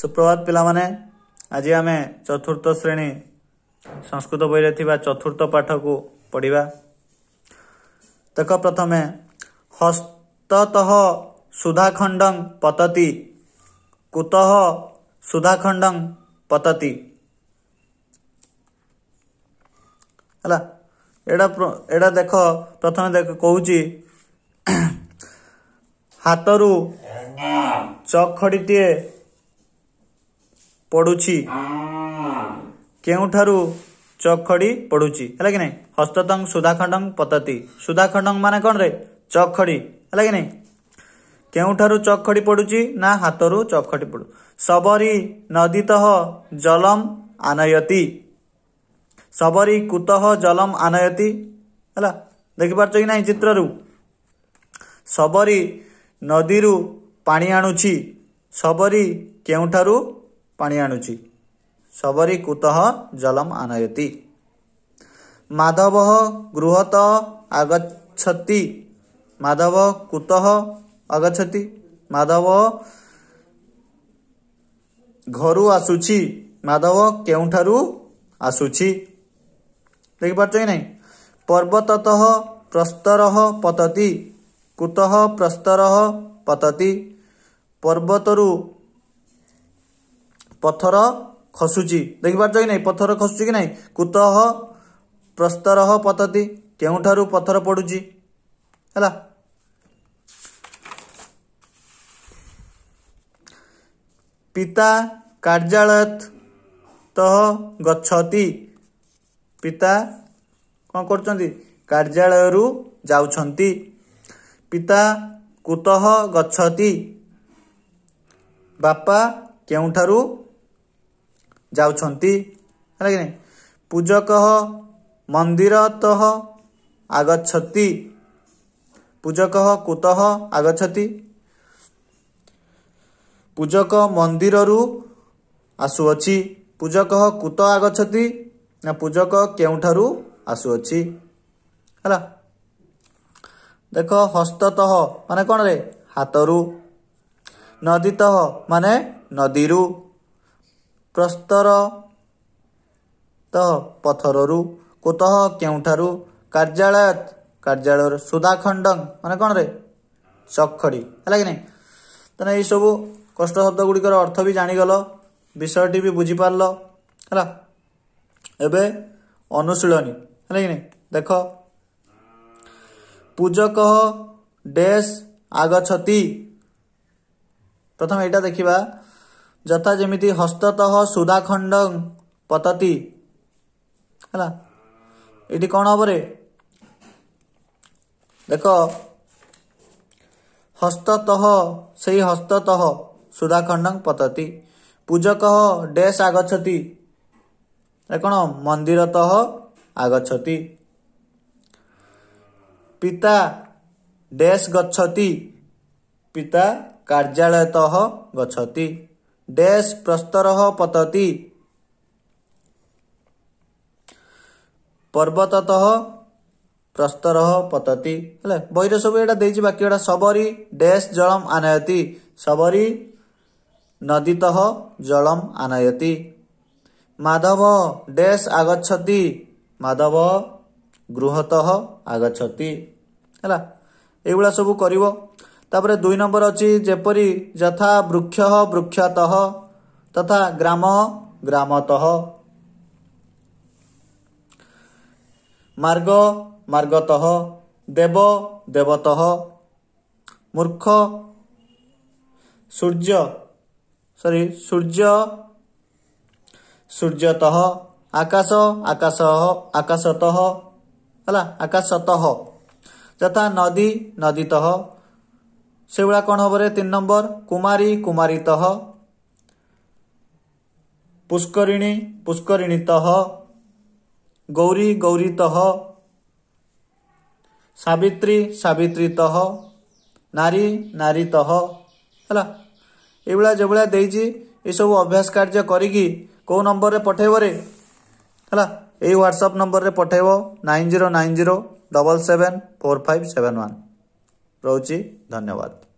ସୁପ୍ରଭାତ ପିଲାମାନେ ଆଜି ଆମେ ଚତୁର୍ଥ ଶ୍ରେଣୀ ସଂସ୍କୃତ ବହିରେ ଥିବା ଚତୁର୍ଥ ପାଠକୁ ପଢ଼ିବା ଦେଖ ପ୍ରଥମେ ହସ୍ତତଃ ସୁଧାଖଣ୍ଡଂ ପତତି କୁତଃ ସୁଧାଖଣ୍ଡଂ ପତତି ହେଲା ଏଇଟା ଏଇଟା ଦେଖ ପ୍ରଥମେ ଦେଖ କହୁଛି ହାତରୁ ଚକ୍ ଖଡ଼ିଟିଏ ପଡ଼ୁଛି କେଉଁଠାରୁ ଚକ୍ଷଡ଼ି ପଡ଼ୁଛି ହେଲା କି ନାହିଁ ହସ୍ତତଙ୍ଗ ସୁଧାଖଣ୍ଡଙ୍ଗ ପତତି ସୁଧାଖଣ୍ଡଙ୍ଗ ମାନେ କଣରେ ରେ ଖଡ଼ି ହେଲା କି ନାହିଁ କେଉଁଠାରୁ ଖଡ଼ି ପଡ଼ୁଛି ନା ହାତରୁ ଚକ୍ଷଡ଼ି ପଡ଼ୁ ଶବରୀ ନଦୀ ତହ ଜଲମ ଆନୟତି ଶବରୀ କୁତହ ଜଲମ ଆନୟତି ହେଲା ଦେଖିପାରୁଛ କି ନାହିଁ ଚିତ୍ରରୁ ଶବରୀ ନଦୀରୁ ପାଣି ଆଣୁଛି ଶବରୀ କେଉଁଠାରୁ ପାଣି ଆଣୁଛି ସବରୀ କୁତଃ ଜଲମ ଆନୟତି ମାଧବ ଗୃହତ ଆଗଛତି ମାଧବ କୁତଃ ଆଗଛତି ମାଧବ ଘରୁ ଆସୁଛି ମାଧବ କେଉଁଠାରୁ ଆସୁଛି ଦେଖିପାରୁଛ କି ନାହିଁ ପର୍ବତତ ପ୍ରସ୍ତର ପତତି କୁତଃ ପ୍ରସ୍ତର ପତତି ପର୍ବତରୁ ପଥର ଖସୁଛି ଦେଖିପାରୁଛ କି ନାହିଁ ପଥର ଖସୁଛି କି ନାହିଁ କୁତଃ ପ୍ରସ୍ତରହ ପତତି କେଉଁଠାରୁ ପଥର ପଡ଼ୁଛି ହେଲା ପିତା କାର୍ଯ୍ୟାଳୟ ତହ ଗଛତି ପିତା କ'ଣ କରୁଛନ୍ତି କାର୍ଯ୍ୟାଳୟରୁ ଯାଉଛନ୍ତି ପିତା କୁତଃ ଗଛତି ବାପା କେଉଁଠାରୁ ଯାଉଛନ୍ତି ହେଲା କି ନାହିଁ ପୂଜକ ମନ୍ଦିର ମନ୍ଦିରତ ଆଗଛତି ପୂଜକ କୁତ ଆଗଛତି ପୂଜକ ମନ୍ଦିରରୁ ଆସୁଅଛି ପୂଜକ କୁତ ଆଗଛତି ନା ପୂଜକ କେଉଁଠାରୁ ଆସୁଅଛି ହେଲା ଦେଖ ହସ୍ତତ ମାନେ କ'ଣରେ ହାତରୁ ନଦୀତ ମାନେ ନଦୀରୁ ପ୍ରସ୍ତର ତ ପଥରରୁ କୋତଃ କେଉଁଠାରୁ କାର୍ଯ୍ୟାଳୟ କାର୍ଯ୍ୟାଳୟରୁ ସୁଦାଖଣ୍ଡ ମାନେ କ'ଣ ରେ ଚଖଡ଼ି ହେଲା କି ନାହିଁ ତେଣୁ ଏଇସବୁ କଷ୍ଟ ଶବ୍ଦ ଗୁଡ଼ିକର ଅର୍ଥ ବି ଜାଣିଗଲ ବିଷୟଟି ବି ବୁଝିପାରିଲ ହେଲା ଏବେ ଅନୁଶୀଳନୀ ହେଲା କି ନାହିଁ ଦେଖ ପୂଜକ ଡେସ୍ ଆଗଛତି ପ୍ରଥମେ ଏଇଟା ଦେଖିବା ଯଥା ଯେମିତି ହସ୍ତତଃ ସୁଦାଖଣ୍ଡ ପତତି ହେଲା ଏଇଠି କ'ଣ ହବ ରେ ଦେଖ ହସ୍ତତଃ ସେଇ ହସ୍ତତଃ ସୁଦାଖଣ୍ଡ ପତତି ପୂଜକ ଡେସ୍ ଆଗଛତି କ'ଣ ମନ୍ଦିରତଃ ଆଗଛତି ପିତା ଡେସ୍ ଗଛତି ପିତା କାର୍ଯ୍ୟାଳୟତଃ ଗଛତି ଡେସ୍ ପ୍ରସ୍ତର ପତତି ପର୍ବତତଃ ପ୍ରସ୍ତର ପତତି ହେଲେ ବହିରେ ସବୁ ଏଇଟା ଦେଇଛି ବାକି ଗୁଡ଼ା ସବରୀ ଡେସ୍ ଜଳମ ଆନାୟତି ସବରୀ ନଦୀତଃ ଜଳମ ଆନାୟତି ମାଧବ ଡେସ୍ ଆଗଛତି ମାଧବ ଗୃହତଃ ଆଗଛତି ହେଲା ଏଇଭଳିଆ ସବୁ କରିବ ତାପରେ ଦୁଇ ନମ୍ବର ଅଛି ଯେପରି ଯଥା ବୃକ୍ଷ ବୃକ୍ଷତଃ ତଥା ଗ୍ରାମ ଗ୍ରାମତଃ ମାର୍ଗ ମାର୍ଗତଃ ଦେବ ଦେବତଃ ମୂର୍ଖ ସୂର୍ଯ୍ୟ ସରି ସୂର୍ଯ୍ୟ ସୂର୍ଯ୍ୟତଃ ଆକାଶ ଆକାଶ ଆକାଶତଃ ହେଲା ଆକାଶତଃ ଯଥା ନଦୀ ନଦୀତଃ ସେଗୁଡ଼ା କ'ଣ ହେବରେ ତିନି ନମ୍ବର କୁମାରୀ କୁମାରୀ ତହ ପୁଷ୍କରିଣୀ ପୁଷ୍କରିଣୀ ତହ ଗୌରୀ ଗୌରୀ ତହ ସାବିତ୍ରୀ ସାବିତ୍ରୀ ତହ ନାରୀ ନାରୀ ତହ ହେଲା ଏଇଭଳିଆ ଯେଭଳିଆ ଦେଇଛି ଏସବୁ ଅଭ୍ୟାସ କାର୍ଯ୍ୟ କରିକି କେଉଁ ନମ୍ବରରେ ପଠାଇବ ରେ ହେଲା ଏଇ ହ୍ୱାଟ୍ସଆପ୍ ନମ୍ବରରେ ପଠାଇବ nine zero nine zero double seven four five seven one ରହୁଛି ଧନ୍ୟବାଦ